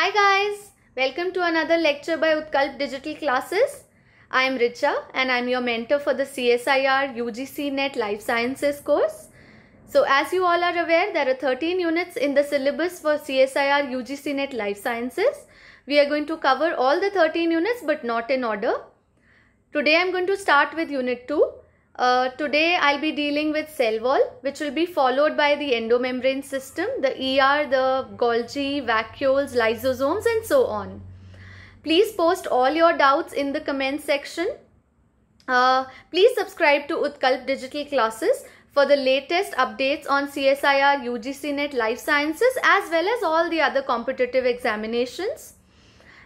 Hi guys, welcome to another lecture by Utkalp Digital Classes. I am Richa and I am your mentor for the CSIR UGC NET Life Sciences course. So as you all are aware, there are 13 units in the syllabus for CSIR UGC NET Life Sciences. We are going to cover all the 13 units but not in order. Today I am going to start with unit 2 uh, today I'll be dealing with cell wall which will be followed by the endomembrane system, the ER, the Golgi, vacuoles, lysosomes and so on. Please post all your doubts in the comment section. Uh, please subscribe to Utkalp Digital Classes for the latest updates on CSIR, UGCNet, Life Sciences as well as all the other competitive examinations.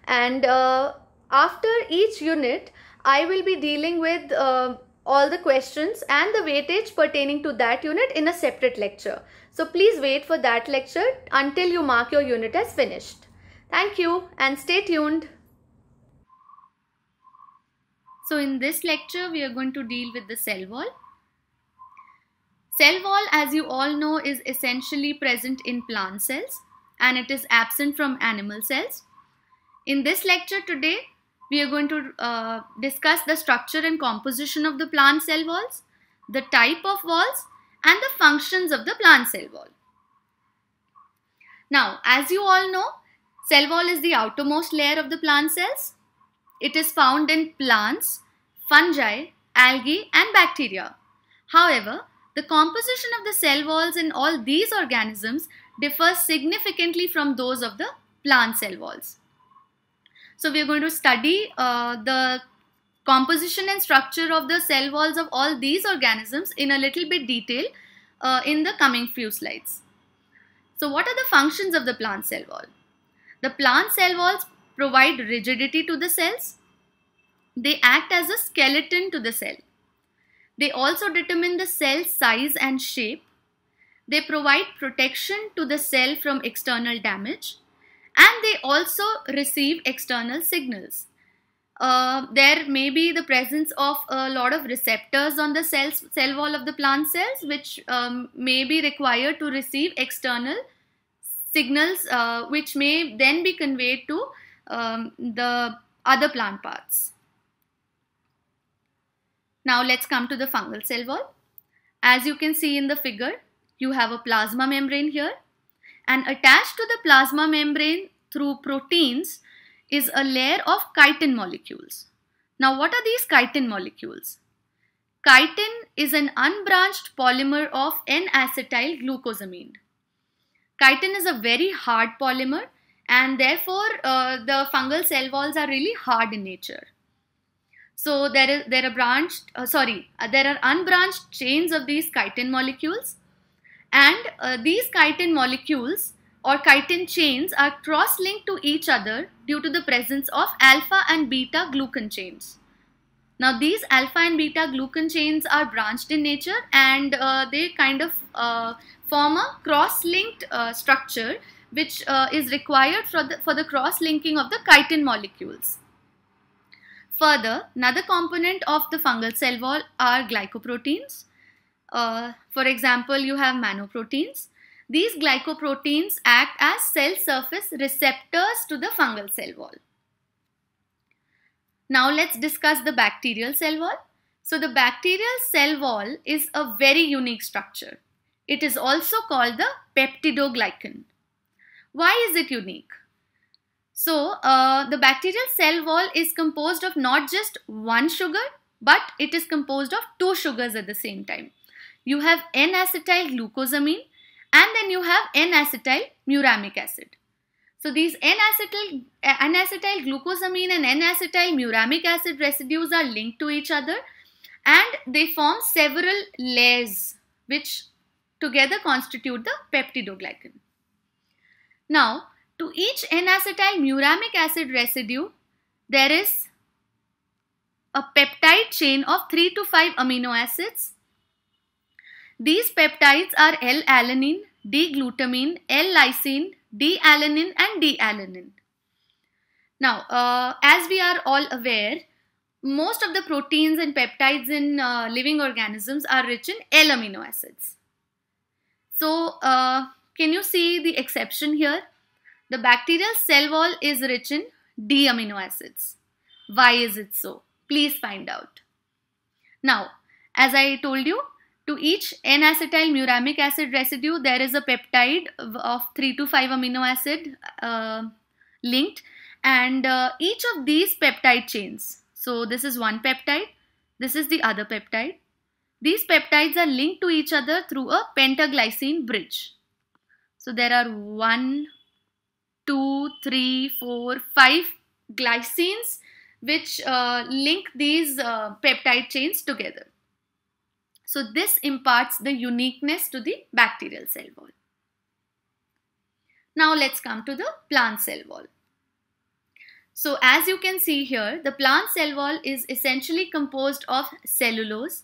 And uh, after each unit, I will be dealing with uh, all the questions and the weightage pertaining to that unit in a separate lecture. So please wait for that lecture until you mark your unit as finished. Thank you and stay tuned. So in this lecture we are going to deal with the cell wall. Cell wall as you all know is essentially present in plant cells and it is absent from animal cells. In this lecture today we are going to uh, discuss the structure and composition of the plant cell walls, the type of walls and the functions of the plant cell wall. Now, as you all know, cell wall is the outermost layer of the plant cells. It is found in plants, fungi, algae and bacteria. However, the composition of the cell walls in all these organisms differs significantly from those of the plant cell walls. So we are going to study uh, the composition and structure of the cell walls of all these organisms in a little bit detail uh, in the coming few slides. So what are the functions of the plant cell wall? The plant cell walls provide rigidity to the cells. They act as a skeleton to the cell. They also determine the cell size and shape. They provide protection to the cell from external damage and they also receive external signals. Uh, there may be the presence of a lot of receptors on the cells, cell wall of the plant cells which um, may be required to receive external signals uh, which may then be conveyed to um, the other plant parts. Now let's come to the fungal cell wall. As you can see in the figure, you have a plasma membrane here and attached to the plasma membrane through proteins is a layer of chitin molecules. Now what are these chitin molecules? Chitin is an unbranched polymer of N-acetyl glucosamine. Chitin is a very hard polymer and therefore uh, the fungal cell walls are really hard in nature. So there is there are branched uh, sorry uh, there are unbranched chains of these chitin molecules and uh, these chitin molecules or chitin chains are cross-linked to each other due to the presence of alpha and beta glucan chains. Now these alpha and beta glucan chains are branched in nature and uh, they kind of uh, form a cross-linked uh, structure which uh, is required for the, for the cross-linking of the chitin molecules. Further, another component of the fungal cell wall are glycoproteins uh, for example, you have manoproteins. These glycoproteins act as cell surface receptors to the fungal cell wall. Now let's discuss the bacterial cell wall. So the bacterial cell wall is a very unique structure. It is also called the peptidoglycan. Why is it unique? So uh, the bacterial cell wall is composed of not just one sugar but it is composed of two sugars at the same time. You have N-acetyl glucosamine and then you have N-acetyl muramic acid. So these N-acetyl N-acetyl glucosamine and N-acetyl muramic acid residues are linked to each other and they form several layers which together constitute the peptidoglycan. Now, to each N-acetyl muramic acid residue, there is a peptide chain of 3 to 5 amino acids these peptides are L-alanine, D-glutamine, L-lysine, D-alanine and D-alanine. Now, uh, as we are all aware, most of the proteins and peptides in uh, living organisms are rich in L amino acids. So, uh, can you see the exception here? The bacterial cell wall is rich in D amino acids. Why is it so? Please find out. Now, as I told you, to each N-acetyl muramic acid residue, there is a peptide of 3 to 5 amino acid uh, linked and uh, each of these peptide chains, so this is one peptide, this is the other peptide. These peptides are linked to each other through a pentaglycine bridge. So there are 1, 2, 3, 4, 5 glycines which uh, link these uh, peptide chains together. So this imparts the uniqueness to the bacterial cell wall. Now let's come to the plant cell wall. So as you can see here, the plant cell wall is essentially composed of cellulose.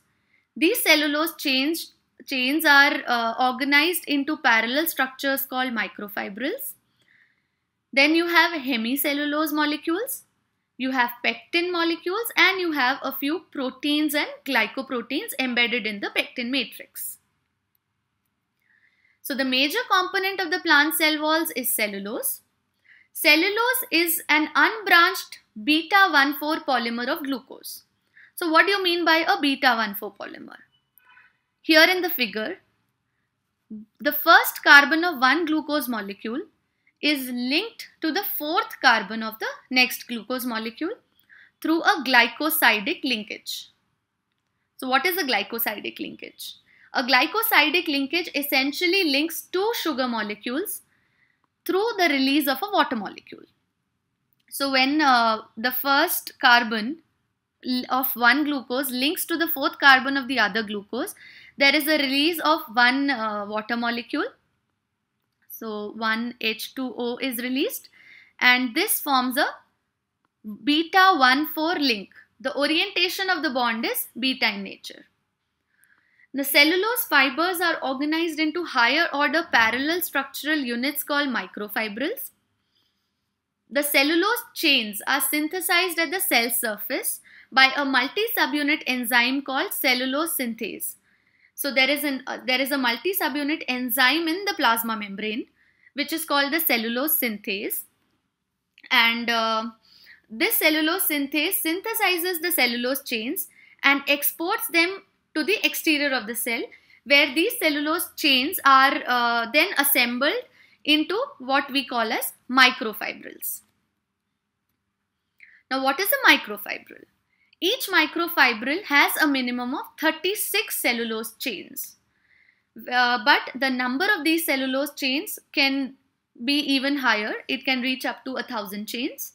These cellulose chains, chains are uh, organized into parallel structures called microfibrils. Then you have hemicellulose molecules you have pectin molecules and you have a few proteins and glycoproteins embedded in the pectin matrix. So the major component of the plant cell walls is cellulose. Cellulose is an unbranched beta-1,4 polymer of glucose. So what do you mean by a beta-1,4 polymer? Here in the figure, the first carbon of one glucose molecule is linked to the fourth carbon of the next glucose molecule through a glycosidic linkage. So what is a glycosidic linkage? A glycosidic linkage essentially links two sugar molecules through the release of a water molecule. So when uh, the first carbon of one glucose links to the fourth carbon of the other glucose, there is a release of one uh, water molecule so 1H2O is released and this forms a beta 1,4 link. The orientation of the bond is beta in nature. The cellulose fibers are organized into higher order parallel structural units called microfibrils. The cellulose chains are synthesized at the cell surface by a multi-subunit enzyme called cellulose synthase. So there is an uh, there is a multi-subunit enzyme in the plasma membrane, which is called the cellulose synthase, and uh, this cellulose synthase synthesizes the cellulose chains and exports them to the exterior of the cell, where these cellulose chains are uh, then assembled into what we call as microfibrils. Now, what is a microfibril? Each microfibril has a minimum of 36 cellulose chains. Uh, but the number of these cellulose chains can be even higher. It can reach up to a thousand chains.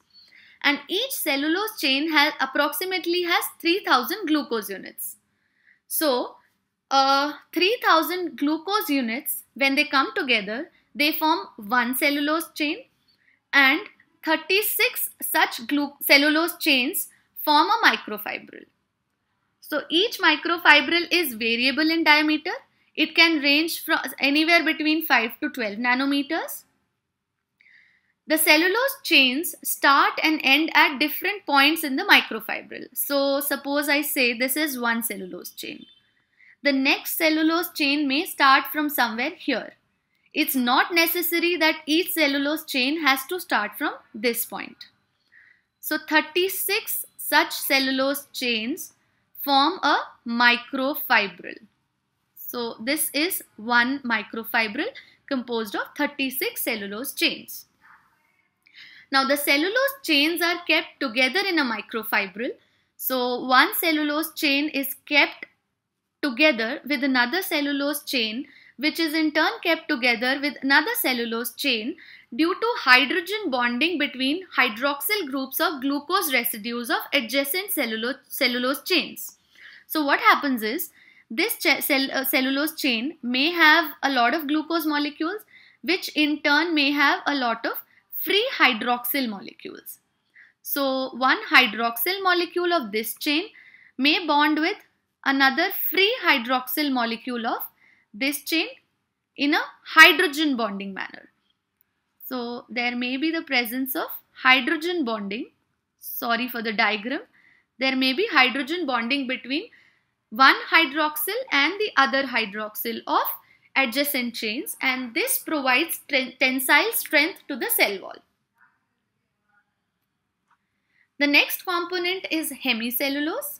And each cellulose chain has approximately has 3000 glucose units. So uh, 3000 glucose units when they come together they form one cellulose chain and 36 such cellulose chains form a microfibril. So each microfibril is variable in diameter. It can range from anywhere between 5 to 12 nanometers. The cellulose chains start and end at different points in the microfibril. So suppose I say this is one cellulose chain. The next cellulose chain may start from somewhere here. It's not necessary that each cellulose chain has to start from this point. So 36 such cellulose chains form a microfibril. So this is one microfibril composed of 36 cellulose chains. Now the cellulose chains are kept together in a microfibril. So one cellulose chain is kept together with another cellulose chain which is in turn kept together with another cellulose chain due to hydrogen bonding between hydroxyl groups of glucose residues of adjacent cellulose, cellulose chains. So what happens is this cell, uh, cellulose chain may have a lot of glucose molecules which in turn may have a lot of free hydroxyl molecules. So one hydroxyl molecule of this chain may bond with another free hydroxyl molecule of this chain in a hydrogen bonding manner. So there may be the presence of hydrogen bonding. Sorry for the diagram. There may be hydrogen bonding between one hydroxyl and the other hydroxyl of adjacent chains and this provides tensile strength to the cell wall. The next component is hemicellulose.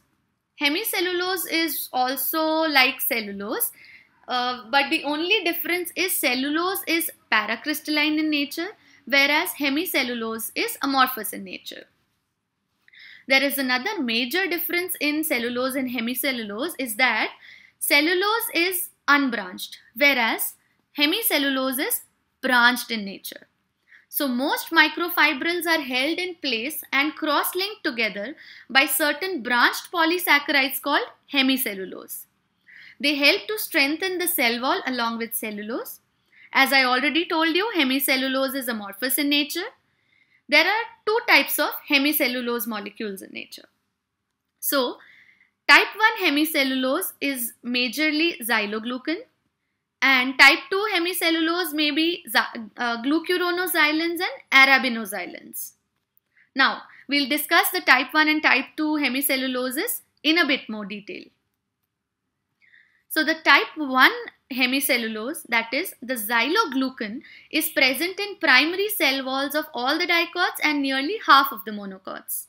Hemicellulose is also like cellulose uh, but the only difference is cellulose is paracrystalline in nature whereas hemicellulose is amorphous in nature. There is another major difference in cellulose and hemicellulose is that cellulose is unbranched whereas hemicellulose is branched in nature. So most microfibrils are held in place and cross-linked together by certain branched polysaccharides called hemicellulose. They help to strengthen the cell wall along with cellulose. As I already told you, hemicellulose is amorphous in nature. There are two types of hemicellulose molecules in nature. So, type 1 hemicellulose is majorly xyloglucan and type 2 hemicellulose may be uh, glucuronoxylans and arabinoxylans. Now, we'll discuss the type 1 and type 2 hemicelluloses in a bit more detail. So the type 1 hemicellulose that is the xyloglucan is present in primary cell walls of all the dicots and nearly half of the monocots.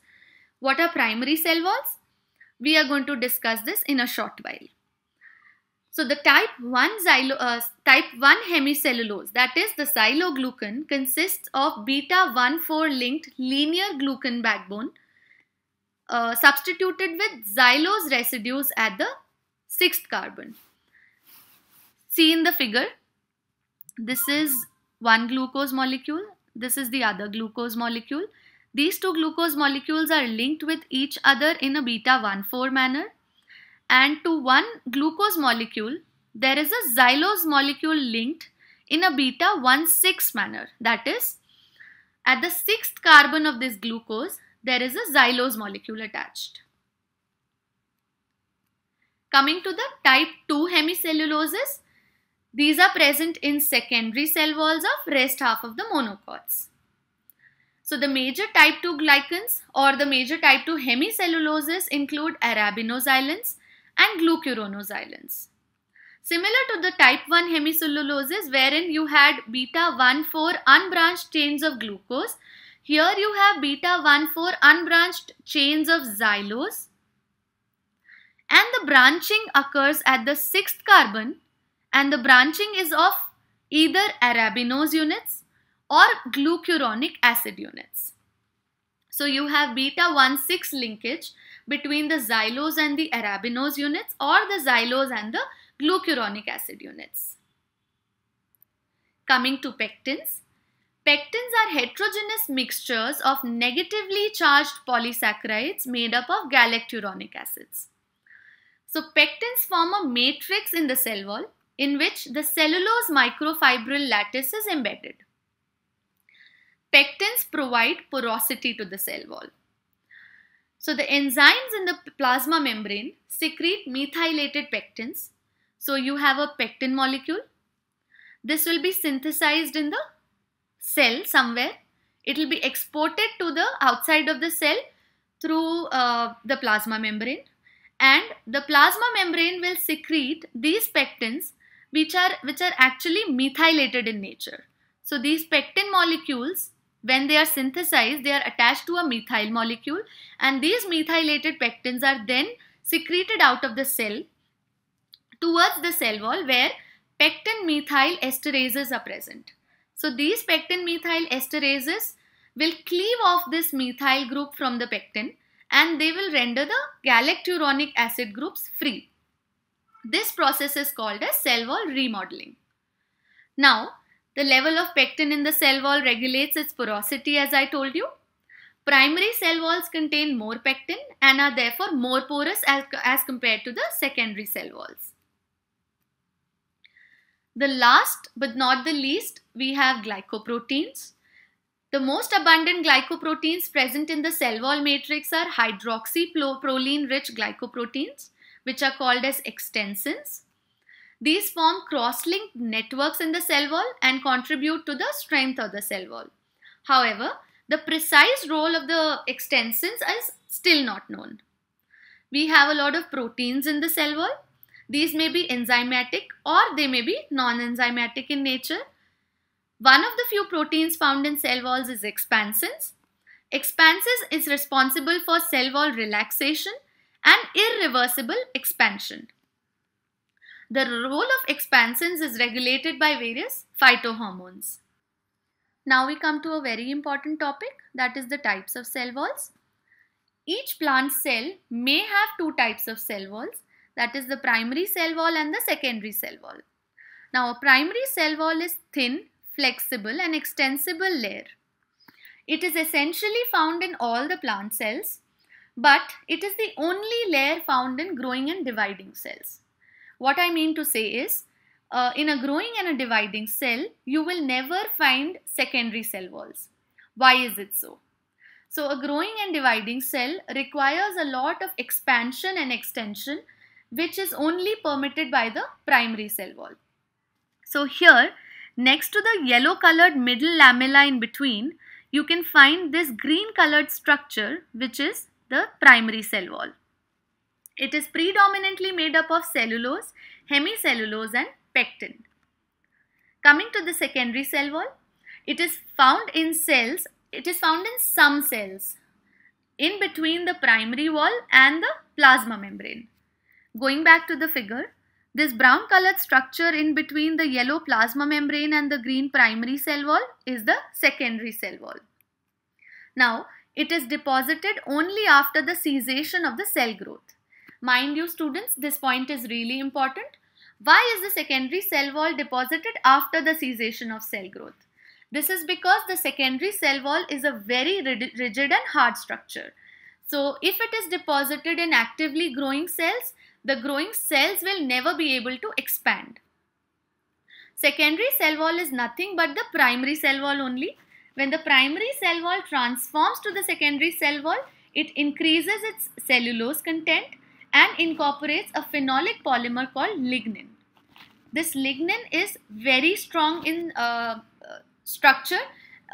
What are primary cell walls? We are going to discuss this in a short while. So the type 1 xylo, uh, type 1 hemicellulose that is the xyloglucan consists of beta 1,4 linked linear glucan backbone uh, substituted with xylose residues at the sixth carbon. See in the figure, this is one glucose molecule, this is the other glucose molecule. These two glucose molecules are linked with each other in a beta 1,4 manner and to one glucose molecule there is a xylose molecule linked in a beta 1,6 manner that is at the sixth carbon of this glucose there is a xylose molecule attached. Coming to the type 2 hemicelluloses, these are present in secondary cell walls of rest half of the monocots. So the major type 2 glycans or the major type 2 hemicelluloses include arabinoxylans and glucuronoxylans. Similar to the type 1 hemicelluloses wherein you had beta 1-4 unbranched chains of glucose, here you have beta 1-4 unbranched chains of xylose and the branching occurs at the sixth carbon and the branching is of either arabinose units or glucuronic acid units. So you have beta 1,6 linkage between the xylose and the arabinose units or the xylose and the glucuronic acid units. Coming to pectins. Pectins are heterogeneous mixtures of negatively charged polysaccharides made up of galacturonic acids. So pectins form a matrix in the cell wall in which the cellulose microfibril lattice is embedded. Pectins provide porosity to the cell wall. So the enzymes in the plasma membrane secrete methylated pectins. So you have a pectin molecule. This will be synthesized in the cell somewhere. It will be exported to the outside of the cell through uh, the plasma membrane and the plasma membrane will secrete these pectins which are which are actually methylated in nature so these pectin molecules when they are synthesized they are attached to a methyl molecule and these methylated pectins are then secreted out of the cell towards the cell wall where pectin methyl esterases are present so these pectin methyl esterases will cleave off this methyl group from the pectin and they will render the galacturonic acid groups free. This process is called as cell wall remodeling. Now, the level of pectin in the cell wall regulates its porosity as I told you. Primary cell walls contain more pectin and are therefore more porous as, as compared to the secondary cell walls. The last but not the least, we have glycoproteins. The most abundant glycoproteins present in the cell wall matrix are hydroxyproline-rich glycoproteins, which are called as extensins. These form cross-linked networks in the cell wall and contribute to the strength of the cell wall. However, the precise role of the extensins is still not known. We have a lot of proteins in the cell wall. These may be enzymatic or they may be non-enzymatic in nature. One of the few proteins found in cell walls is expansins. Expansins is responsible for cell wall relaxation and irreversible expansion. The role of expansins is regulated by various phytohormones. Now we come to a very important topic that is the types of cell walls. Each plant cell may have two types of cell walls that is the primary cell wall and the secondary cell wall. Now a primary cell wall is thin flexible and extensible layer. It is essentially found in all the plant cells, but it is the only layer found in growing and dividing cells. What I mean to say is, uh, in a growing and a dividing cell, you will never find secondary cell walls. Why is it so? So a growing and dividing cell requires a lot of expansion and extension which is only permitted by the primary cell wall. So here Next to the yellow colored middle lamella in between, you can find this green colored structure which is the primary cell wall. It is predominantly made up of cellulose, hemicellulose and pectin. Coming to the secondary cell wall, it is found in cells, it is found in some cells in between the primary wall and the plasma membrane. Going back to the figure, this brown colored structure in between the yellow plasma membrane and the green primary cell wall is the secondary cell wall. Now, it is deposited only after the cessation of the cell growth. Mind you students, this point is really important. Why is the secondary cell wall deposited after the cessation of cell growth? This is because the secondary cell wall is a very rigid and hard structure. So if it is deposited in actively growing cells, the growing cells will never be able to expand. Secondary cell wall is nothing but the primary cell wall only. When the primary cell wall transforms to the secondary cell wall, it increases its cellulose content and incorporates a phenolic polymer called lignin. This lignin is very strong in uh, uh structure.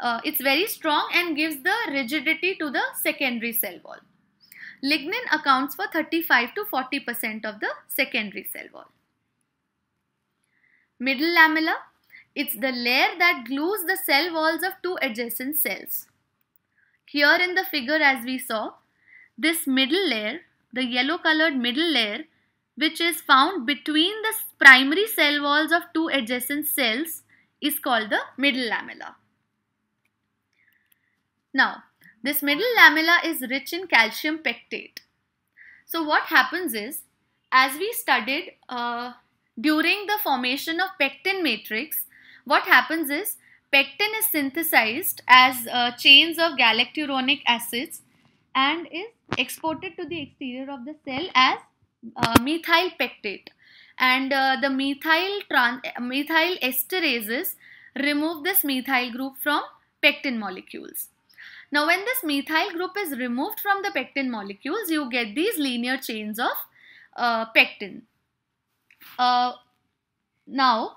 Uh, it's very strong and gives the rigidity to the secondary cell wall. Lignin accounts for 35 to 40% of the secondary cell wall. Middle lamella, it's the layer that glues the cell walls of two adjacent cells. Here in the figure as we saw, this middle layer, the yellow colored middle layer, which is found between the primary cell walls of two adjacent cells is called the middle lamella. Now, this middle lamella is rich in calcium pectate. So what happens is, as we studied uh, during the formation of pectin matrix, what happens is pectin is synthesized as uh, chains of galacturonic acids and is exported to the exterior of the cell as uh, methyl pectate and uh, the methyl methyl esterases remove this methyl group from pectin molecules now when this methyl group is removed from the pectin molecules, you get these linear chains of uh, pectin. Uh, now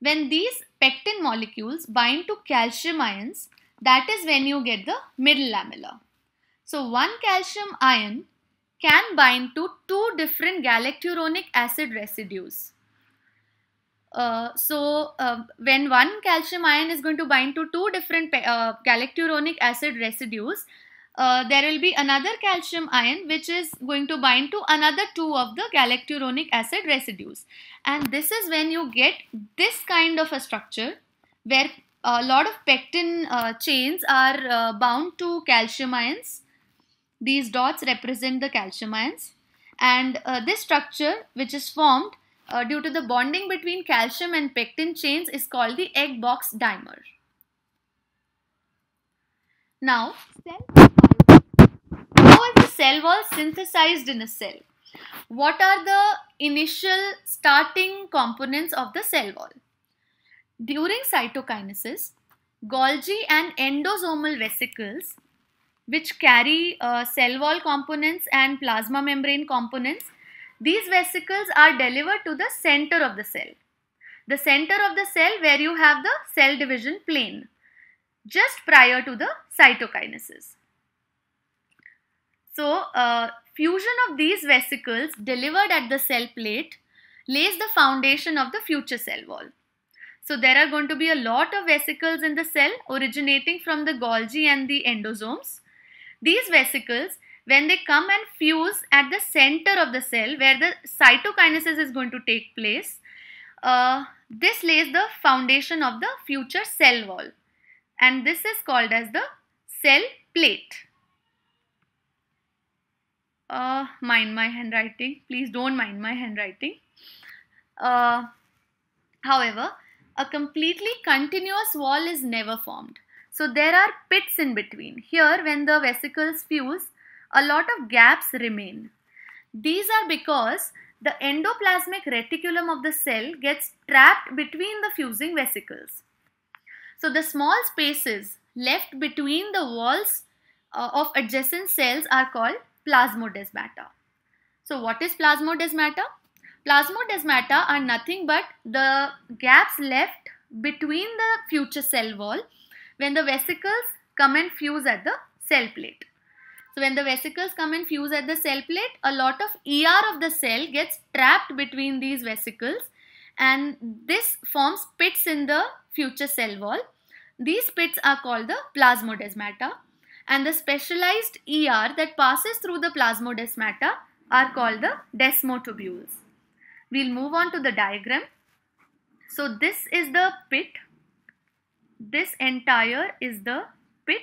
when these pectin molecules bind to calcium ions, that is when you get the middle lamella. So one calcium ion can bind to two different galacturonic acid residues. Uh, so uh, when one calcium ion is going to bind to two different uh, galacturonic acid residues, uh, there will be another calcium ion which is going to bind to another two of the galacturonic acid residues. And this is when you get this kind of a structure where a lot of pectin uh, chains are bound to calcium ions. These dots represent the calcium ions. And this structure which is formed uh, due to the bonding between calcium and pectin chains is called the egg box dimer. Now, how is the cell wall synthesized in a cell? What are the initial starting components of the cell wall? During cytokinesis, Golgi and endosomal vesicles which carry uh, cell wall components and plasma membrane components these vesicles are delivered to the center of the cell. The center of the cell where you have the cell division plane just prior to the cytokinesis. So uh, fusion of these vesicles delivered at the cell plate lays the foundation of the future cell wall. So there are going to be a lot of vesicles in the cell originating from the Golgi and the endosomes. These vesicles when they come and fuse at the center of the cell where the cytokinesis is going to take place, uh, this lays the foundation of the future cell wall and this is called as the cell plate. Uh, mind my handwriting, please don't mind my handwriting. Uh, however, a completely continuous wall is never formed. So there are pits in between. Here when the vesicles fuse, a lot of gaps remain. These are because the endoplasmic reticulum of the cell gets trapped between the fusing vesicles. So the small spaces left between the walls uh, of adjacent cells are called plasmodesmata. So what is plasmodesmata? Plasmodesmata are nothing but the gaps left between the future cell wall when the vesicles come and fuse at the cell plate. So when the vesicles come and fuse at the cell plate, a lot of ER of the cell gets trapped between these vesicles and this forms pits in the future cell wall. These pits are called the plasmodesmata and the specialized ER that passes through the plasmodesmata are called the desmotubules. We'll move on to the diagram. So this is the pit. This entire is the pit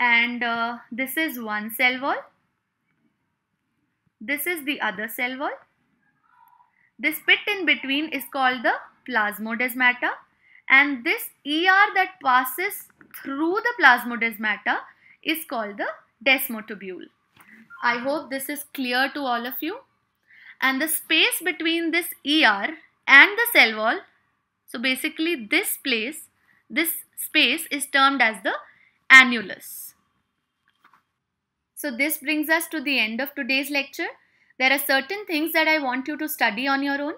and uh, this is one cell wall. This is the other cell wall. This pit in between is called the plasmodesmata and this ER that passes through the plasmodesmata is called the desmotubule. I hope this is clear to all of you. And the space between this ER and the cell wall, so basically this place, this space is termed as the annulus. So this brings us to the end of today's lecture. There are certain things that I want you to study on your own.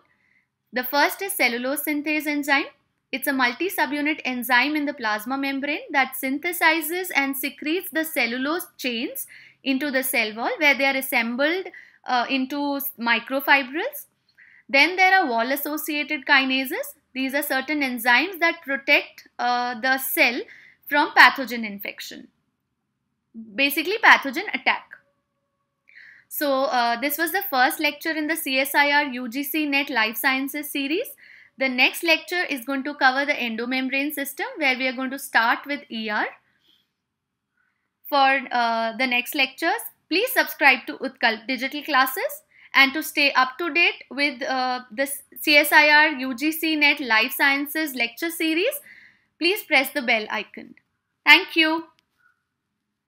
The first is cellulose synthase enzyme. It's a multi-subunit enzyme in the plasma membrane that synthesizes and secretes the cellulose chains into the cell wall where they are assembled uh, into microfibrils. Then there are wall-associated kinases. These are certain enzymes that protect uh, the cell from pathogen infection basically pathogen attack. So uh, this was the first lecture in the CSIR UGC NET Life Sciences series. The next lecture is going to cover the endomembrane system where we are going to start with ER. For uh, the next lectures, please subscribe to Utkal Digital Classes and to stay up to date with uh, the CSIR UGC NET Life Sciences lecture series, please press the bell icon. Thank you.